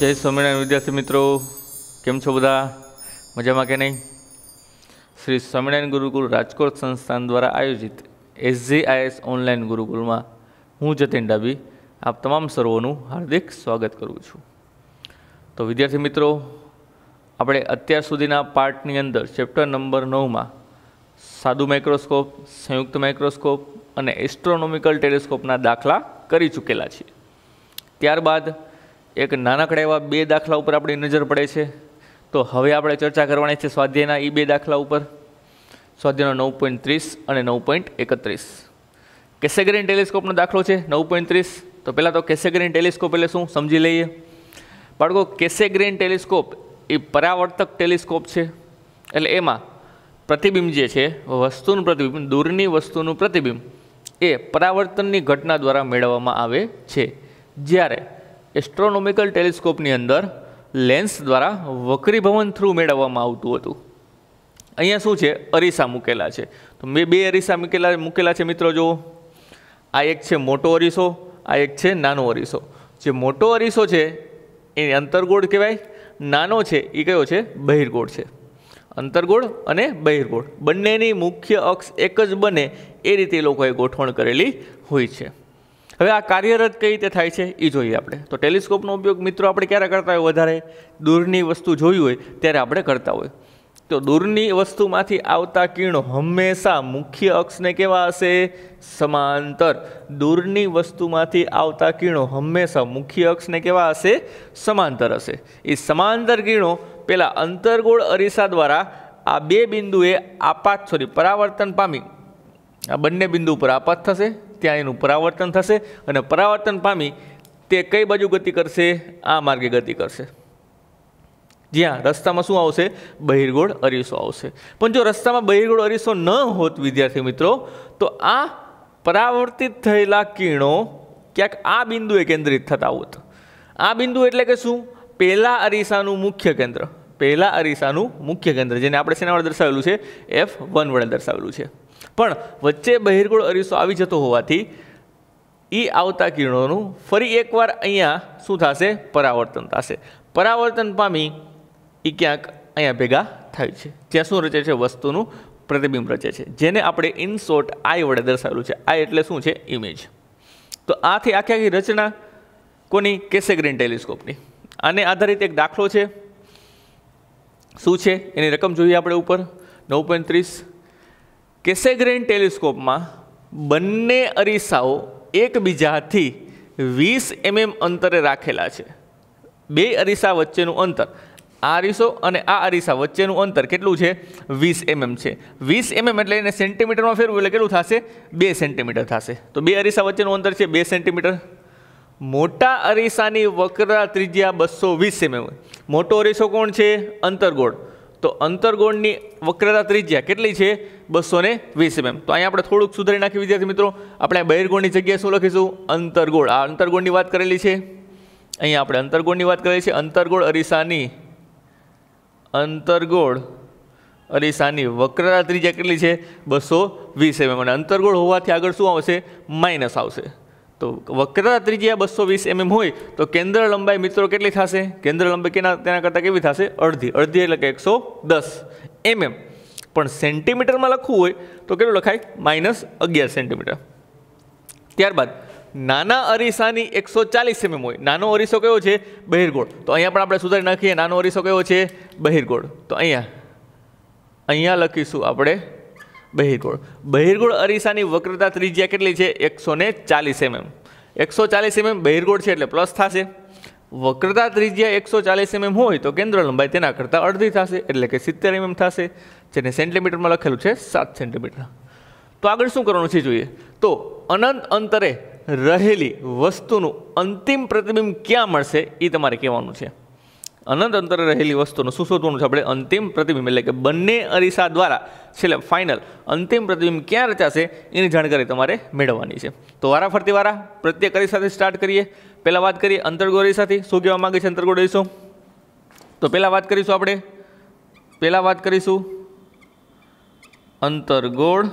જય સ્વામિનારાયણ વિદ્યાર્થી મિત્રો કેમ છો બધા મજામાં કે નહીં શ્રી સ્વામિનારાયણ ગુરુકુળ રાજકોટ સંસ્થાન દ્વારા આયોજિત એસજીઆઈએસ ઓનલાઈન ગુરુકુળમાં હું જતીન ડાબી આપ તમામ સર્વોનું હાર્દિક સ્વાગત કરું છું તો વિદ્યાર્થી મિત્રો આપણે અત્યાર સુધીના પાર્ટની અંદર ચેપ્ટર નંબર નવમાં સાદું માઇક્રોસ્કોપ સંયુક્ત માઇક્રોસ્કોપ અને એસ્ટ્રોનોમિકલ ટેલિસ્કોપના દાખલા કરી ચૂકેલા છીએ ત્યારબાદ એક નાનકડા એવા બે દાખલા ઉપર આપણી નજર પડે છે તો હવે આપણે ચર્ચા કરવાની છે સ્વાધ્યાયના એ બે દાખલા ઉપર સ્વાધ્યાયનો નવ પોઈન્ટ ત્રીસ અને નવ પોઈન્ટ એકત્રીસ કેસેગ્રીન ટેલિસ્કોપનો દાખલો છે નવ પોઈન્ટ ત્રીસ તો પહેલાં તો કેસેગ્રીન ટેલિસ્કોપ એટલે શું સમજી લઈએ બાળકો કેસેગ્રીન ટેલિસ્કોપ એ પરાવર્તક ટેલિસ્કોપ છે એટલે એમાં પ્રતિબિંબ જે છે વસ્તુનું પ્રતિબિંબ દૂરની વસ્તુનું પ્રતિબિંબ એ પરાવર્તનની ઘટના દ્વારા મેળવવામાં આવે છે જ્યારે એસ્ટ્રોનોમિકલ ટેલિસ્કોપની અંદર લેન્સ દ્વારા વક્રીભવન થ્રુ મેળવવામાં આવતું હતું અહીંયા શું છે અરીસા મૂકેલા છે તો મેં બે અરીસા મૂકેલા મૂકેલા છે મિત્રો જુઓ આ એક છે મોટો અરીસો આ એક છે નાનો અરીસો જે મોટો અરીસો છે એ અંતરગોળ કહેવાય નાનો છે એ કયો છે બહિર્ગોળ છે અંતરગોળ અને બહિર્ગોળ બંનેની મુખ્ય અક્ષ એક જ બને એ રીતે લોકોએ ગોઠવણ કરેલી હોય છે હવે આ કાર્યરત કઈ રીતે થાય છે એ જોઈએ આપણે તો ટેલિસ્કોપનો ઉપયોગ મિત્રો આપણે ક્યારે કરતા હોય વધારે દૂરની વસ્તુ જોઈ હોય ત્યારે આપણે કરતા હોય તો દૂરની વસ્તુમાંથી આવતા કિરણો હંમેશા મુખ્ય અક્ષને કેવા હશે સમાંતર દૂરની વસ્તુમાંથી આવતા કિરણો હંમેશા મુખ્ય અક્ષને કેવા હશે સમાંતર હશે એ સમાંતર કિરણો પહેલાં અંતરગોળ અરીસા દ્વારા આ બે બિંદુએ આપાત સોરી પરાવર્તન પામી આ બંને બિંદુ ઉપર આપાત થશે ત્યાં એનું પરાવર્તન થશે અને પરાવર્તન પામી તે કઈ બાજુ ગતિ કરશે આ માર્ગે ગતિ કરશે જ્યાં રસ્તામાં શું આવશે બહિર્ગોળ અરીસો આવશે પણ જો રસ્તામાં બહિર્ગોળ અરીસો ન હોત વિદ્યાર્થી મિત્રો તો આ પરાવર્તિત થયેલા કિરણો ક્યાંક આ બિંદુએ કેન્દ્રિત થતા હોત આ બિંદુ એટલે કે શું પહેલાં અરીસાનું મુખ્ય કેન્દ્ર પહેલાં અરીસાનું મુખ્ય કેન્દ્ર જેને આપણે શેના વડે દર્શાવેલું છે એફ વન વડે દર્શાવેલું છે પણ વચ્ચે બહિર્ગોળ અરીસો આવી જતો હોવાથી એ આવતા કિરણોનું ફરી એકવાર અહીંયા શું થશે પરાવર્તન થશે પરાવર્તન પામી એ ક્યાંક અહીંયા ભેગા થાય છે જ્યાં શું રચે છે વસ્તુનું પ્રતિબિંબ રચે છે જેને આપણે ઇન શોર્ટ આઈ વડે દર્શાવેલું છે આઈ એટલે શું છે ઇમેજ તો આથી આખી આખી રચના કોની કેસેગ્રીન ટેલિસ્કોપની આને આધારિત એક દાખલો છે શું છે એની રકમ જોઈએ આપણે ઉપર નવ પોઈન્ટ ત્રીસ કેસેગ્રેન ટેલિસ્કોપમાં બંને અરીસાઓ એકબીજાથી વીસ એમએમ અંતરે રાખેલા છે બે અરીસા વચ્ચેનું અંતર આ અરીસો અને આ અરીસા વચ્ચેનું અંતર કેટલું છે વીસ એમએમ છે વીસ એમએમ એટલે એને સેન્ટીમીટરમાં ફેરવું એટલે કેટલું થશે બે સેન્ટીમીટર થશે તો બે અરીસા વચ્ચેનું અંતર છે બે સેન્ટીમીટર મોટા અરીસાની વક્ર ત્રિજ્યા બસો વીસ એમએમ મોટો અરીસો કોણ છે અંતરગોળ તો અંતરગોળની વક્રતા ત્રિજ્યા કેટલી છે બસો ને વીસ એમએમ તો અહીંયા આપણે થોડુંક સુધારી નાખી વિદ્યાર્થી મિત્રો આપણે બહિર્ગોળની જગ્યાએ શું લખીશું અંતરગોળ આ અંતરગોળની વાત કરેલી છે અહીંયા આપણે અંતરગોળની વાત કરેલી છે અંતરગોળ અરીસાની અંતરગોળ અરીસાની વક્રતા ત્રિજ્યા કેટલી છે બસો વીસ એમએમ અને અંતરગોળ હોવાથી આગળ શું આવશે માઇનસ આવશે તો વક્રતા ત્રિજ્યા બસો વીસ એમએમ હોય તો કેન્દ્ર લંબાઈ મિત્રો કેટલી થશે કેન્દ્ર લંબાઈ કેના તેના કરતાં કેવી થશે અડધી અડધી એટલે કે એકસો દસ એમએમ પણ સેન્ટીમીટરમાં લખવું હોય તો કેટલું લખાય માઇનસ અગિયાર સેન્ટીમીટર ત્યારબાદ નાના અરીસાની એકસો ચાલીસ એમએમ હોય નાનો અરીસો કયો છે બહિર્ગોળ તો અહીંયા પણ આપણે સુધારી નાખીએ નાનો અરીસો કયો છે બહિર્ગોળ તો અહીંયા અહીંયા લખીશું આપણે બહિર્ગોળ બહિર્ગોળ અરીસાની વક્રતા ત્રિજ્યા કેટલી છે એકસો ને ચાલીસ એમએમ એકસો ચાલીસ એમએમ બહિર્ગોળ છે એટલે પ્લસ થશે વક્રતા ત્રિજ્યા એકસો ચાલીસ એમએમ હોય તો કેન્દ્ર લંબાઈ તેના કરતાં અડધી થશે એટલે કે સિત્તેર એમએમ થશે જેને સેન્ટીમીટરમાં લખેલું છે સાત સેન્ટીમીટર તો આગળ શું કરવાનું છે જોઈએ તો અનંત અંતરે રહેલી વસ્તુનું અંતિમ પ્રતિબિંબ ક્યાં મળશે એ તમારે કહેવાનું છે અનંત અંતરે રહેલી વસ્તુનું સુશોધવાનું છે આપણે અંતિમ પ્રતિબિંબ એટલે કે બંને અરીસા દ્વારા છેલ્લે ફાઇનલ અંતિમ પ્રતિબિંબ ક્યાં રચાશે એની જાણકારી તમારે મેળવવાની છે તો વારા વારાફરતી વારા પ્રત્યેક અરીસાથી સ્ટાર્ટ કરીએ પહેલાં વાત કરીએ અંતર્ગો અરીસાથી શું કહેવા માગે છે અંતર્ગો અરીસો તો પહેલાં વાત કરીશું આપણે પહેલાં વાત કરીશું અંતર્ગોળ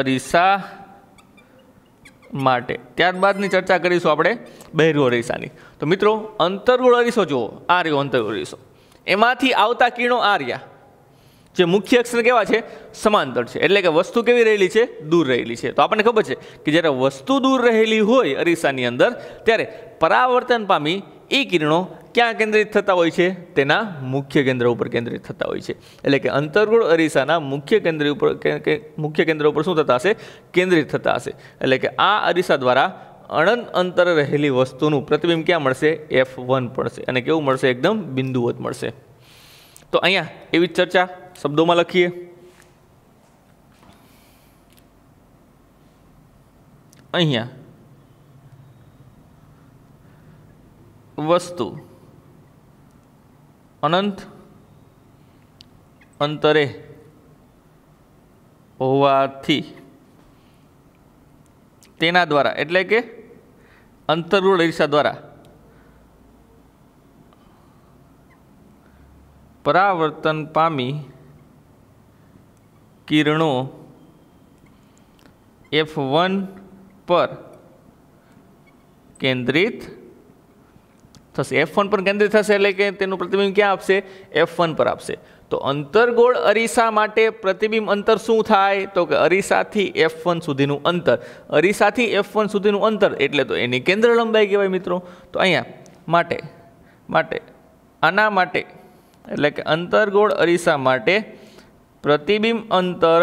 અરીસા માટે ત્યારબાદની ચર્ચા કરીશું આપણે બહિર્ગોળ અરીસાની તો મિત્રો અંતર્ગોળ અરીસો જુઓ આ રહ્યો અંતર્ગોળ અરીસો એમાંથી આવતા કિરણો આ રહ્યા જે મુખ્ય અક્ષર કેવા છે સમાંતર છે એટલે કે વસ્તુ કેવી રહેલી છે દૂર રહેલી છે તો આપણને ખબર છે કે જ્યારે વસ્તુ દૂર રહેલી હોય અરીસાની અંદર ત્યારે પરાવર્તન પામી એ કિરણો ક્યાં કેન્દ્રિત થતા હોય છે તેના મુખ્ય કેન્દ્ર ઉપર કેન્દ્રિત થતા હોય છે એટલે કે અંતર્ગોળ અરીસાના મુખ્ય કેન્દ્ર ઉપર મુખ્ય કેન્દ્ર ઉપર શું થતા હશે કેન્દ્રિત થતા હશે એટલે કે આ અરીસા દ્વારા અણન અંતર રહેલી વસ્તુનું પ્રતિબિંબ ક્યાં મળશે એફ વન પડશે અને કેવું મળશે એકદમ બિંદુવત મળશે તો અહીંયા એવી જ ચર્ચા શબ્દોમાં લખીએ અહીંયા વસ્તુ અનંત અંતરે હોવાથી તેના દ્વારા એટલે કે અંતરૂળ અરીસા દ્વારા પરાવર્તન પામી કિરણો એફ વન પર કેન્દ્રિત થશે એફ વન પર કેન્દ્રિત થશે એટલે કે તેનું પ્રતિબિંબ ક્યાં આપશે એફ વન પર આપશે તો અંતરગોળ અરીસા માટે પ્રતિબિંબ અંતર શું થાય તો કે અરીસાથી એફ વન સુધીનું અંતર અરીસાથી એફ વન સુધીનું અંતર એટલે તો એની કેન્દ્ર લંબાઈ કહેવાય મિત્રો તો અહીંયા માટે માટે આના માટે એટલે કે અંતરગોળ અરીસા માટે પ્રતિબિંબ અંતર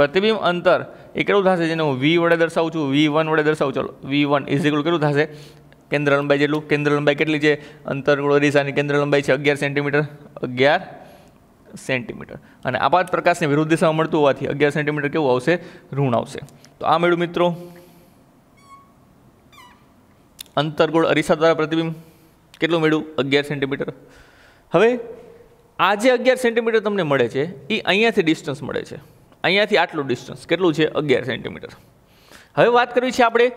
પ્રતિબિંબ અંતર એ કેટલું થશે જેને હું વી વડે દર્શાવું છું વી વન વડે દર્શાવું ચલો વી વન ઇઝ ઇક્વલ કેટલું થશે કેન્દ્ર લંબાઈ જેટલું કેન્દ્ર લંબાઈ કેટલી છે અંતરગોળ અરીસાની કેન્દ્ર લંબાઈ છે અગિયાર સેન્ટીમીટર અગિયાર સેન્ટીમીટર અને આપાત પ્રકાશને વિરુદ્ધ દિશામાં મળતું હોવાથી અગિયાર સેન્ટીમીટર કેવું આવશે ઋણ આવશે તો આ મેળ્યું મિત્રો અંતરગોળ અરીસા દ્વારા પ્રતિબિંબ કેટલું મેળ્યું અગિયાર સેન્ટીમીટર હવે આ જે અગિયાર સેન્ટીમીટર તમને મળે છે એ અહીંયાથી ડિસ્ટન્સ મળે છે અહીંયાથી આટલું ડિસ્ટન્સ કેટલું છે અગિયાર સેન્ટીમીટર હવે વાત કરવી છે આપણે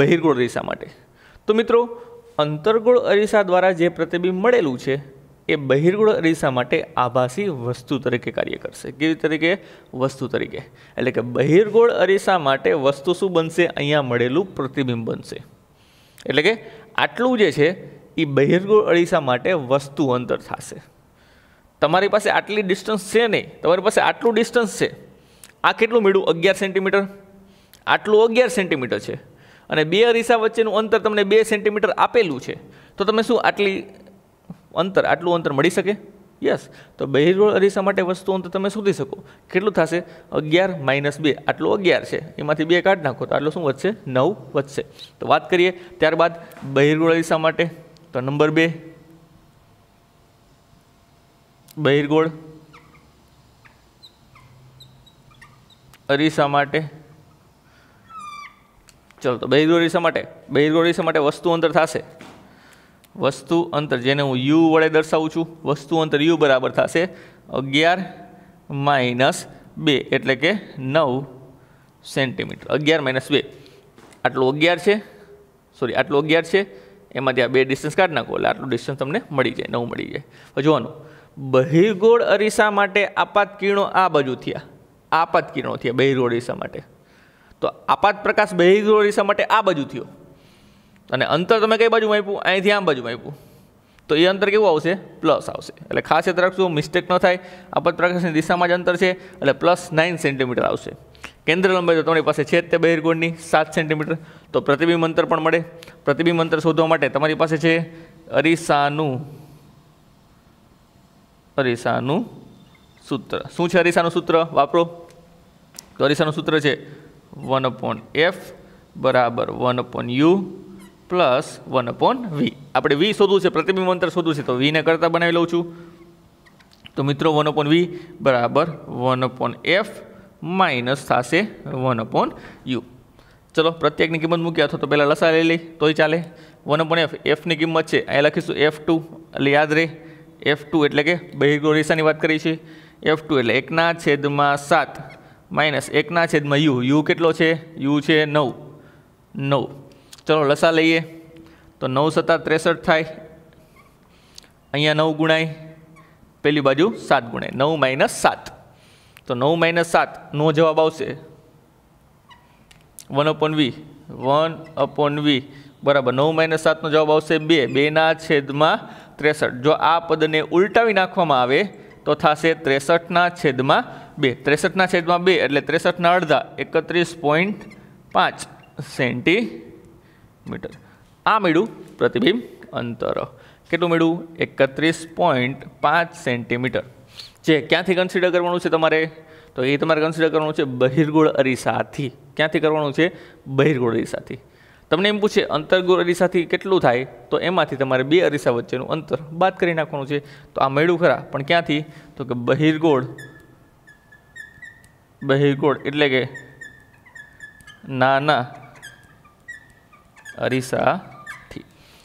બહિર્ગોળ અરીસા માટે તો મિત્રો અંતર્ગોળ અરીસા દ્વારા જે પ્રતિબિંબ મળેલું છે એ બહિર્ગુણ અરીસા માટે આભાસી વસ્તુ તરીકે કાર્ય કરશે કેવી તરીકે વસ્તુ તરીકે એટલે કે બહિર્ગોળ અરીસા માટે વસ્તુ શું બનશે અહીંયા મળેલું પ્રતિબિંબ બનશે એટલે કે આટલું જે છે એ બહિર્ગોળ અરીસા માટે વસ્તુ અંતર થશે તમારી પાસે આટલી ડિસ્ટન્સ છે નહીં તમારી પાસે આટલું ડિસ્ટન્સ છે આ કેટલું મેળવું અગિયાર સેન્ટીમીટર આટલું અગિયાર સેન્ટીમીટર છે અને બે અરીસા વચ્ચેનું અંતર તમને બે સેન્ટીમીટર આપેલું છે તો તમે શું આટલી અંતર આટલું અંતર મળી શકે યસ તો બહિર્ગોળ અરીસા માટે વસ્તુ અંતર તમે શોધી શકો કેટલું થશે અગિયાર માઇનસ બે આટલું અગિયાર છે એમાંથી બે કાઢ નાખો તો આટલું શું વધશે નવ વધશે તો વાત કરીએ ત્યારબાદ બહિર્ગોળ અરીસા માટે તો નંબર બે બહિરગોળ અરીસા માટે ચલો તો બહિર્ગોળ અરીસા માટે બહિર્ગોળ અરીસા માટે વસ્તુ અંતર થશે વસ્તુ અંતર જેને હું યુ વડે દર્શાવું છું વસ્તુ અંતર યુ બરાબર થશે અગિયાર માઇનસ બે એટલે કે નવ સેન્ટીમીટર અગિયાર માઇનસ બે આટલું અગિયાર છે સોરી આટલું અગિયાર છે એમાંથી આ બે ડિસ્ટન્સ કાઢ નાખો એટલે આટલું ડિસ્ટન્સ તમને મળી જાય નવું મળી જાય જોવાનું બહિર્ગોળ અરીસા માટે આપાત કિરણો આ બાજુ થયા આપાત કિરણો થયા બહિર્ગોળ અરીસા માટે તો આપાત પ્રકાશ બહિર્ગોળ અરીસા માટે આ બાજુ થયો અને અંતર તમે કઈ બાજુ માપ્યું અહીંથી આમ બાજુ માપ્યું તો એ અંતર કેવું આવશે પ્લસ આવશે એટલે ખાસ યાદ રાખશું મિસ્ટેક ન થાય આપત પ્રકાશની દિશામાં જ અંતર છે એટલે પ્લસ નાઇન સેન્ટીમીટર આવશે કેન્દ્ર લંબાઈ તો તમારી પાસે છે તે બહિર્ગોળની સાત સેન્ટીમીટર તો પ્રતિબિંબ અંતર પણ મળે પ્રતિબિંબ અંતર શોધવા માટે તમારી પાસે છે અરીસાનું અરીસાનું સૂત્ર શું છે અરીસાનું સૂત્ર વાપરો તો અરીસાનું સૂત્ર છે વન અપોન એફ બરાબર one upon U plus one upon V આપણે વી શોધવું છે પ્રતિબિંબ અંતર શોધવું છે તો વીને કરતાં બનાવી લઉં છું તો મિત્રો વન અપોન વી બરાબર વન અપોન એફ માઇનસ થશે વન અપોન યુ ચલો પ્રત્યેકની કિંમત મૂકી અથવા તો પહેલાં લસા લઈ લઈ તોય ચાલે વન અપોન એફ એફની કિંમત છે અહીંયા લખીશું એફ ટુ એટલે યાદ રહે એફ ટુ એટલે કે બહિર્ગો રેસાની વાત કરી છે એફ ટુ એટલે એકના છેદમાં સાત માઇનસ એકના છેદમાં યુ યુ કેટલો છે યુ છે નવ નવ ચલો લસા લઈએ તો નવ સત્તા ત્રેસઠ થાય અહીંયા નવ ગુણાય પેલી બાજુ સાત ગુણાય નવ માઇનસ સાત તો નવ માઇનસ સાતનો જવાબ આવશે one upon V one upon V બરાબર નવ માઇનસ સાતનો જવાબ આવશે બે બેના છેદમાં ત્રેસઠ જો આ પદને ઉલટાવી નાખવામાં આવે તો થશે ત્રેસઠના છેદમાં બે ત્રેસઠના છેદમાં બે એટલે ત્રેસઠના અડધા એકત્રીસ પોઈન્ટ પાંચ સેન્ટી મીટર આ મેળ્યું પ્રતિબિંબ અંતર કેટલું મેળ્યું એકત્રીસ પોઈન્ટ પાંચ સેન્ટીમીટર જે ક્યાંથી કન્સિડર કરવાનું છે તમારે તો એ તમારે કન્સિડર કરવાનું છે બહિર્ગોળ અરીસાથી ક્યાંથી કરવાનું છે બહિર્ગોળ અરીસાથી તમને એમ પૂછે અંતર્ગોળ અરીસાથી કેટલું થાય તો એમાંથી તમારે બે અરીસા વચ્ચેનું અંતર બાદ કરી નાખવાનું છે તો આ મેળવું ખરા પણ ક્યાંથી તો કે બહિર્ગોળ બહિર્ગોળ એટલે કે નાના અરીસાથી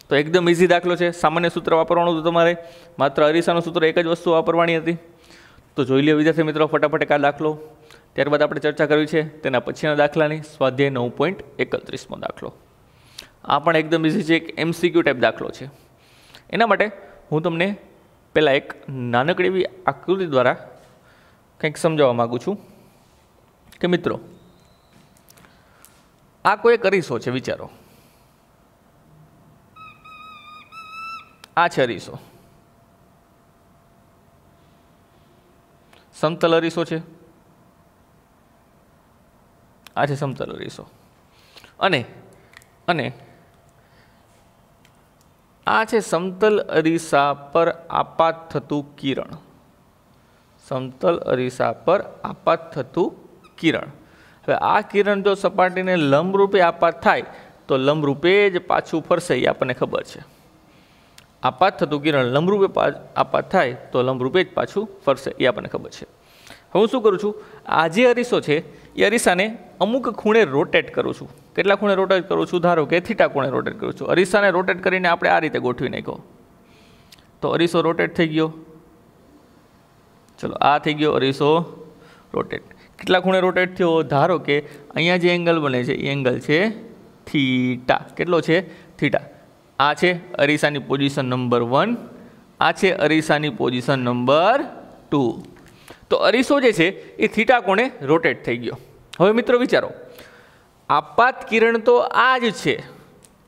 તો એકદમ ઇઝી દાખલો છે સામાન્ય સૂત્ર વાપરવાનું હતું તમારે માત્ર અરીસાનું સૂત્ર એક જ વસ્તુ વાપરવાની હતી તો જોઈ લે વિદ્યાર્થી મિત્રો ફટાફટ એક આ દાખલો ત્યારબાદ આપણે ચર્ચા કરવી છે તેના પછીના દાખલાની સ્વાધ્યાય નવ પોઈન્ટ એકત્રીસમો દાખલો આ પણ એકદમ ઇઝી છે એક એમસીક્યુ ટાઈપ દાખલો છે એના માટે હું તમને પહેલાં એક નાનકડી એવી આકૃતિ દ્વારા કંઈક સમજાવવા માગું છું કે મિત્રો આ કોઈ એક અરીસો છે વિચારો આ છે અરીસો સમતલ અરીસો છે આ છે સમતલ અરીસો અને અને આ છે સમતલ અરીસા પર આપાત થતું કિરણ સમતલ અરીસા પર આપાત થતું કિરણ હવે આ કિરણ જો સપાટીને લંબરૂપે આપાત થાય તો લંબરૂપે જ પાછું ફરશે એ આપણને ખબર છે આપાત થતું કિરણ લંબરૂપે આપાત થાય તો લંબરૂપે જ પાછું ફરશે એ આપણને ખબર છે હું શું કરું છું આ જે અરીસો છે એ અરીસાને અમુક ખૂણે રોટેટ કરું છું કેટલા ખૂણે રોટેટ કરું છું ધારો કે થીટા ખૂણે રોટેટ કરું છું અરીસાને રોટેટ કરીને આપણે આ રીતે ગોઠવી નાખ્યો તો અરીસો રોટેટ થઈ ગયો ચલો આ થઈ ગયો અરીસો રોટેટ કેટલા ખૂણે રોટેટ થયો ધારો કે અહીંયા જે એંગલ બને છે એ એંગલ છે થીટા કેટલો છે થીટા આ છે અરીસાની પોઝિશન નંબર વન આ છે અરીસાની પોઝિશન નંબર ટુ તો અરીસો જે છે એ થીટા કોણે રોટેટ થઈ ગયો હવે મિત્રો વિચારો આપાત કિરણ તો આ જ છે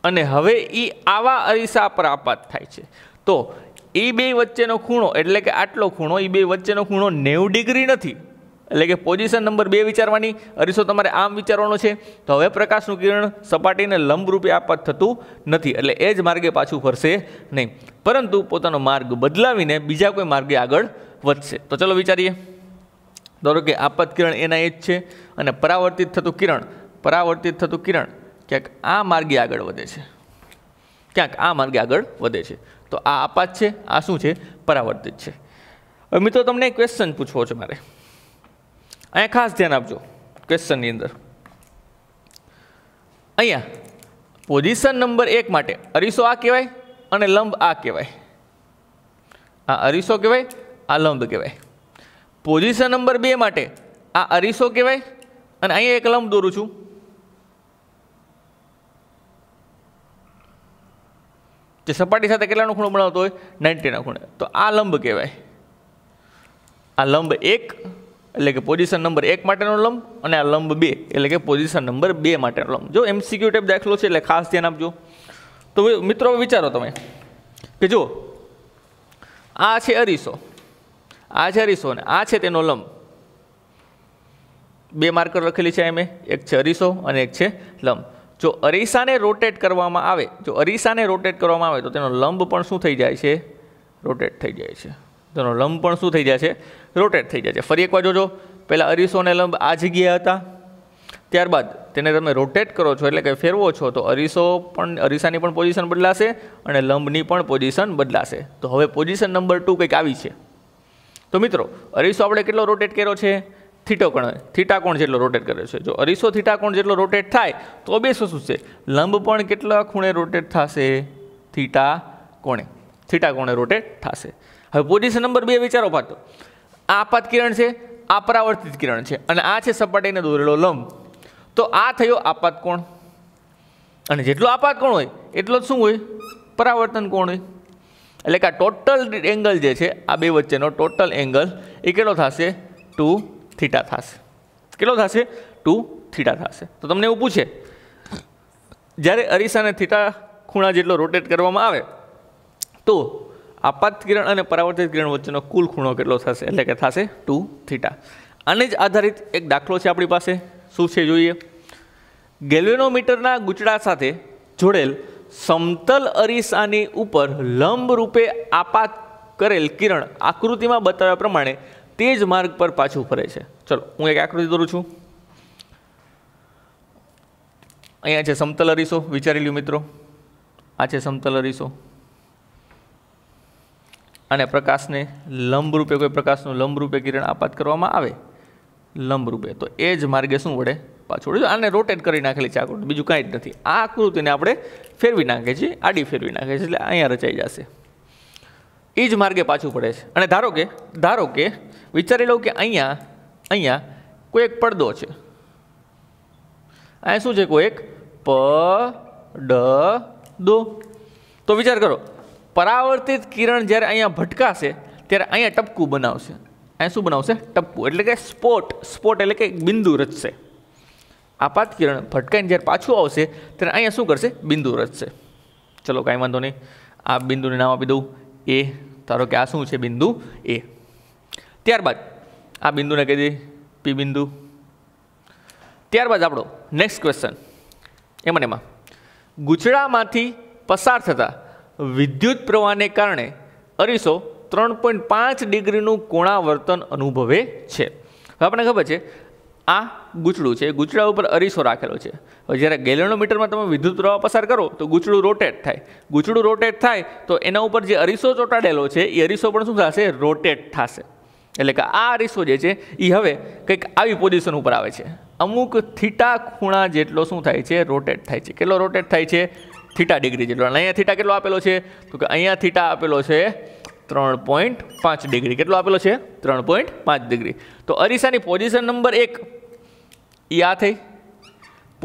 અને હવે એ આવા અરીસા પર આપાત થાય છે તો એ બે વચ્ચેનો ખૂણો એટલે કે આટલો ખૂણો એ બે વચ્ચેનો ખૂણો નેવું ડિગ્રી નથી એટલે કે પોઝિશન નંબર બે વિચારવાની અરીસો તમારે આમ વિચારવાનો છે તો હવે પ્રકાશનું કિરણ સપાટીને લંબરૂપે આપત થતું નથી એટલે એ જ માર્ગે પાછું ફરશે નહીં પરંતુ પોતાનો માર્ગ બદલાવીને બીજા કોઈ માર્ગે આગળ વધશે તો ચલો વિચારીએ ધારો કે આપત કિરણ એના એ જ છે અને પરાવર્તિત થતું કિરણ પરાવર્તિત થતું કિરણ ક્યાંક આ માર્ગે આગળ વધે છે ક્યાંક આ માર્ગે આગળ વધે છે તો આ આપાત છે આ શું છે પરાવર્તિત છે હવે મિત્રો તમને ક્વેશ્ચન પૂછવો છે મારે અહીંયા ખાસ ધ્યાન આપજો ક્વેશ્ચનની અંદર અહીંયા પોઝિશન નંબર એક માટે અરીસો આ કહેવાય અને લંબ આ કહેવાય આ અરીસો કહેવાય આ લંબ કહેવાય પોઝિશન નંબર બે માટે આ અરીસો કહેવાય અને અહીંયા એક લંબ દોરું છું જે સપાટી સાથે કેટલાનો ખૂણો બનાવતો હોય નાઇન્ટીના ખૂણે તો આ લંબ કહેવાય આ લંબ એક એટલે કે પોઝિશન નંબર એક માટેનો લંબ અને આ લંબ બે એટલે કે પોઝિશન નંબર બે માટેનો લંબ જો એમસીક્યુ ટાઈપ દાખલો છે એટલે ખાસ ધ્યાન આપજો તો મિત્રો વિચારો તમે કે જો આ છે અરીસો આ છે અરીસો અને આ છે તેનો લંબ બે માર્કર લખેલી છે એમ એક છે અરીસો અને એક છે લંબ જો અરીસાને રોટેટ કરવામાં આવે જો અરીસાને રોટેટ કરવામાં આવે તો તેનો લંબ પણ શું થઈ જાય છે રોટેટ થઈ જાય છે તેનો લંબ પણ શું થઈ જાય છે રોટેટ થઈ જાય છે ફરી એકવાર જોજો પહેલાં અરીસો અને લંબ આ જગ્યાએ હતા ત્યારબાદ તેને તમે રોટેટ કરો છો એટલે કે ફેરવો છો તો અરીસો પણ અરીસાની પણ પોઝિશન બદલાશે અને લંબની પણ પોઝિશન બદલાશે તો હવે પોઝિશન નંબર ટુ કંઈક આવી છે તો મિત્રો અરીસો આપણે કેટલો રોટેટ કર્યો છે થીટોકોણ થીટાકોણ જેટલો રોટેટ કર્યો છે જો અરીસો થીટાકોણ જેટલો રોટેટ થાય તો બે શું છે લંબ પણ કેટલા ખૂણે રોટેટ થશે થીટા કોણે થીટા કોણે રોટેટ થશે હવે પોઝિશન નંબર બે વિચારો પાતો આ આપાત કિરણ છે આ પરાવર્તિત કિરણ છે અને આ છે સપાટીને દોરેલો લંબ તો આ થયો આપાત કોણ અને જેટલો આપાત કોણ હોય એટલો જ શું હોય પરાવર્તન કોણ હોય એટલે કે આ ટોટલ એંગલ જે છે આ બે વચ્ચેનો ટોટલ એંગલ એ કેટલો થશે ટુ થીટા થશે કેટલો થશે ટુ થીટા થશે તો તમને એવું પૂછે જ્યારે અરીસાને થીટા ખૂણા જેટલો રોટેટ કરવામાં આવે તો આપાત કિરણ અને પરાવર્તિત કિરણ વચ્ચેનો કુલ ખૂણો કેટલો થશે એટલે કે થશે ટુ થીટા આને જ આધારિત એક દાખલો છે આપણી પાસે શું છે જોઈએ ગેલ્વેનોમીટરના ગુચડા સાથે જોડેલ સમતલ અરીસાની ઉપર લંબ રૂપે આપાત કરેલ કિરણ આકૃતિમાં બતાવ્યા પ્રમાણે તે જ માર્ગ પર પાછું ફરે છે ચલો હું એક આકૃતિ દોરું છું અહીંયા છે સમતલ અરીસો વિચારી લ્યો મિત્રો આ છે સમતલ અરીસો અને પ્રકાશને લંબરૂપે કોઈ પ્રકાશનું લંબરૂપે કિરણ આપાત કરવામાં આવે લંબરૂપે તો એ જ માર્ગે શું વડે પાછું આને રોટેટ કરી નાખેલી છે આકૃતિ બીજું કાંઈ જ નથી આ આકૃતિને આપણે ફેરવી નાખીએ છીએ આડી ફેરવી નાખીએ છીએ એટલે અહીંયા રચાઈ જશે એ જ માર્ગે પાછું પડે છે અને ધારો કે ધારો કે વિચારી લઉં કે અહીંયા અહીંયા કોઈ એક પડદો છે અહીંયા શું છે કોઈક પ ડ દો તો વિચાર કરો પરાવર્તિત કિરણ જ્યારે અહીંયા ભટકાશે ત્યારે અહીંયા ટપકું બનાવશે અહીંયા શું બનાવશે ટપકું એટલે કે સ્પોટ સ્પોટ એટલે કે બિંદુ રચશે આપાત કિરણ ભટકાઈને જ્યારે પાછું આવશે ત્યારે અહીંયા શું કરશે બિંદુ રચશે ચલો કાંઈ વાંધો નહીં આ બિંદુને નામ આપી દઉં એ ધારો કે આ શું છે બિંદુ એ ત્યારબાદ આ બિંદુને કહી દઈએ પી બિંદુ ત્યારબાદ આપણો નેક્સ્ટ ક્વેશ્ચન એમાં એમાં ગુચડામાંથી પસાર થતાં વિદ્યુત પ્રવાહને કારણે અરીસો ત્રણ પોઈન્ટ પાંચ ડિગ્રીનું કોણાવર્તન અનુભવે છે હવે આપણને ખબર છે આ ગૂંચડું છે ગૂંચડા ઉપર અરીસો રાખેલો છે હવે જ્યારે ગેલેનોમીટરમાં તમે વિદ્યુત પ્રવાહ પસાર કરો તો ગૂંચડું રોટેટ થાય ગૂંચડું રોટેટ થાય તો એના ઉપર જે અરીસો ચોંટાડેલો છે એ અરીસો પણ શું થશે રોટેટ થશે એટલે કે આ અરીસો જે છે એ હવે કંઈક આવી પોઝિશન ઉપર આવે છે અમુક થીટા ખૂણા જેટલો શું થાય છે રોટેટ થાય છે કેટલો રોટેટ થાય છે થીટા ડિગ્રી જેટલો અને અહીંયા થીટા કેટલો આપેલો છે તો કે અહીંયા થીટા આપેલો છે ત્રણ પોઈન્ટ પાંચ ડિગ્રી કેટલો આપેલો છે ત્રણ પોઈન્ટ પાંચ ડિગ્રી તો અરીસાની પોઝિશન નંબર એક એ આ થઈ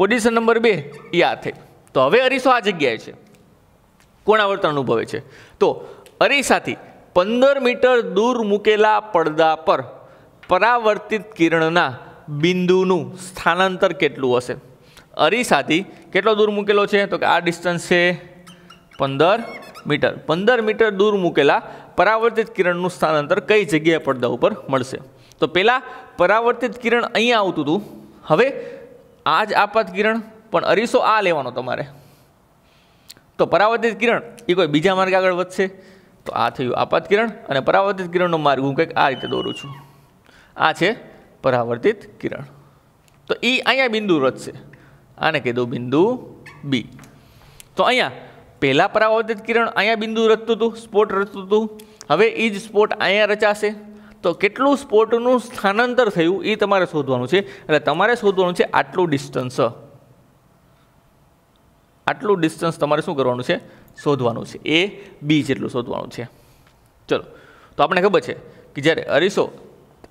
પોઝિશન નંબર બે એ આ થઈ તો હવે અરીસો આ જગ્યાએ છે કોણાવર્તન અનુભવે છે તો અરીસાથી પંદર મીટર દૂર મૂકેલા પડદા પર પરાવર્તિત કિરણના બિંદુનું સ્થાનાંતર કેટલું હશે અરીસાથી કેટલો દૂર મૂકેલો છે તો કે આ ડિસ્ટન્સ છે પંદર મીટર પંદર મીટર દૂર મૂકેલા પરાવર્તિત કિરણનું સ્થાનાંતર કઈ જગ્યાએ પડદા ઉપર મળશે તો પહેલાં પરાવર્તિત કિરણ અહીંયા આવતું હતું હવે આ જ આપાત કિરણ પણ અરીસો આ લેવાનો તમારે તો પરાવર્તિત કિરણ એ કોઈ બીજા માર્ગ આગળ વધશે તો આ થયું આપાત કિરણ અને પરાવર્તિત કિરણનો માર્ગ હું કંઈક આ રીતે દોરું છું આ છે પરાવર્તિત કિરણ તો એ અહીંયા બિંદુ રચશે આને કહી દઉં બિંદુ બી તો અહીંયા પહેલાં પરાવર્તિત કિરણ અહીંયા બિંદુ રચતું હતું સ્પોટ રચતું હતું હવે એ જ સ્પોટ અહીંયા રચાશે તો કેટલું સ્પોટનું સ્થાનાંતર થયું એ તમારે શોધવાનું છે એટલે તમારે શોધવાનું છે આટલું ડિસ્ટન્સ આટલું ડિસ્ટન્સ તમારે શું કરવાનું છે શોધવાનું છે એ બી જેટલું શોધવાનું છે ચલો તો આપણે ખબર છે કે જ્યારે અરીસો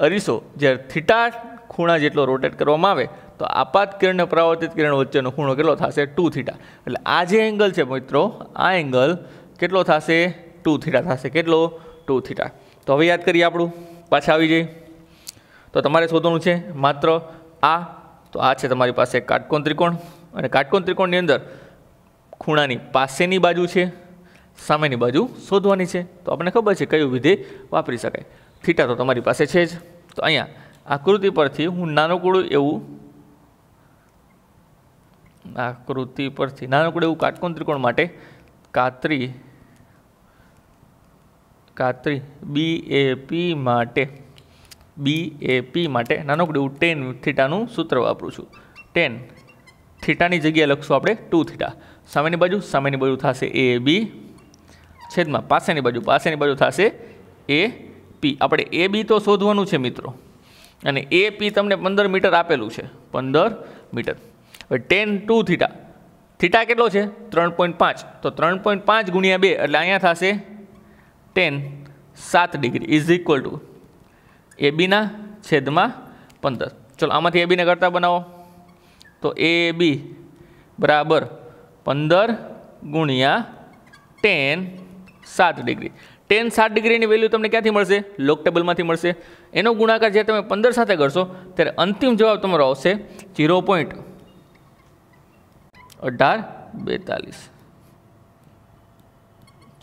અરીસો જ્યારે થીટા ખૂણા જેટલો રોટેટ કરવામાં આવે તો આપાત કિરણ અને પરાવર્તિત કિરણ વચ્ચેનો ખૂણો કેટલો થશે ટુ થીટા એટલે આ જે એંગલ છે મિત્રો આ એંગલ કેટલો થશે ટુ થીટા થશે કેટલો ટુ થીટા તો હવે યાદ કરીએ આપણું પાછા આવી જઈએ તો તમારે શોધવાનું છે માત્ર આ તો આ છે તમારી પાસે કાટકોણ ત્રિકોણ અને કાટકોણ ત્રિકોણની અંદર ખૂણાની પાસેની બાજુ છે સામેની બાજુ શોધવાની છે તો આપણને ખબર છે કયું વિધેય વાપરી શકાય થીટા તો તમારી પાસે છે જ તો અહીંયા આકૃતિ પરથી હું નાનું એવું આકૃતિ પરથી નાનકડું એવું કાટકોણ ત્રિકોણ માટે કાતરી કાતરી બી એ પી માટે બી એ પી માટે નાનકડું એવું ટેન થીટાનું સૂત્ર વાપરું છું ટેન થીટાની જગ્યાએ લખશું આપણે ટુ થીટા સામેની બાજુ સામેની બાજુ થશે એ બી છેદમાં પાસેની બાજુ પાસેની બાજુ થશે એ પી આપણે એ બી તો શોધવાનું છે મિત્રો અને એ પી તમને પંદર મીટર આપેલું છે પંદર metre tan two theta theta કેટલો છે ત્રણ પોઈન્ટ પાંચ તો ત્રણ પોઈન્ટ પાંચ ગુણ્યા બે એટલે અહીંયા થશે ટેન સાત degree is equal to A બીના છેદમાં પંદર ચલો આમાંથી એ બીને કરતાં બનાવો તો એ બી બરાબર પંદર ગુણ્યા ટેન સાત ડિગ્રી ટેન સાત ડિગ્રીની વેલ્યુ તમને ક્યાંથી મળશે લોક ટેબલમાંથી મળશે એનો ગુણાકાર જ્યારે તમે પંદર સાથે કરશો ત્યારે અંતિમ જવાબ તમારો આવશે જીરો પોઈન્ટ અઢાર બેતાલીસ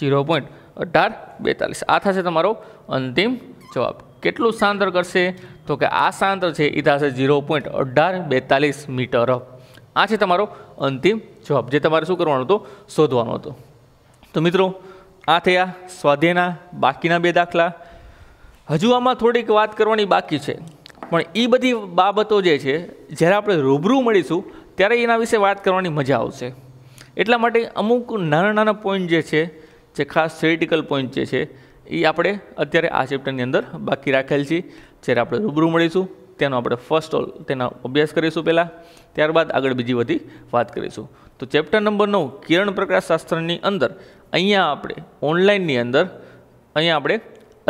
જીરો પોઈન્ટ અઢાર બેતાલીસ આ થશે તમારો અંતિમ જવાબ કેટલું સાંતર કરશે તો કે આ સાંતર છે એ થશે જીરો પોઈન્ટ અઢાર બેતાલીસ મીટર આ છે તમારો અંતિમ જવાબ જે તમારે શું કરવાનો હતો શોધવાનો હતો તો મિત્રો આ થયા સ્વાધ્યાયના બાકીના બે દાખલા હજુ આમાં થોડીક વાત કરવાની બાકી છે પણ એ બધી બાબતો જે છે જ્યારે આપણે રૂબરૂ મળીશું ત્યારે એના વિશે વાત કરવાની મજા આવશે એટલા માટે અમુક નાના નાના પોઈન્ટ જે છે જે ખાસ થિયરિટિકલ પોઈન્ટ જે છે એ આપણે અત્યારે આ ચેપ્ટરની અંદર બાકી રાખેલ છે જ્યારે આપણે રૂબરૂ મળીશું તેનો આપણે ફર્સ્ટ ઓલ તેનો અભ્યાસ કરીશું પહેલાં ત્યારબાદ આગળ બીજી બધી વાત કરીશું તો ચેપ્ટર નંબર નવ કિરણ પ્રકાશ શાસ્ત્રની અંદર અહીંયા આપણે ઓનલાઈનની અંદર અહીંયા આપણે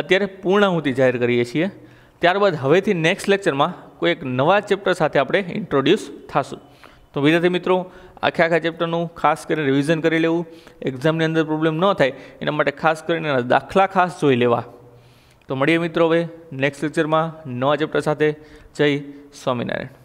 અત્યારે પૂર્ણાહુતિ જાહેર કરીએ છીએ ત્યારબાદ હવેથી નેક્સ્ટ લેક્ચરમાં કોઈ એક નવા ચેપ્ટર સાથે આપણે ઇન્ટ્રોડ્યુસ થશું તો વિદ્યાર્થી મિત્રો આખે આખા ચેપ્ટરનું ખાસ કરીને રિવિઝન કરી લેવું એક્ઝામની અંદર પ્રોબ્લેમ ન થાય એના માટે ખાસ કરીને દાખલા ખાસ જોઈ લેવા તો મળીએ મિત્રો હવે નેક્સ્ટ લેક્ચરમાં નવા ચેપ્ટર સાથે જય સ્વામિનારાયણ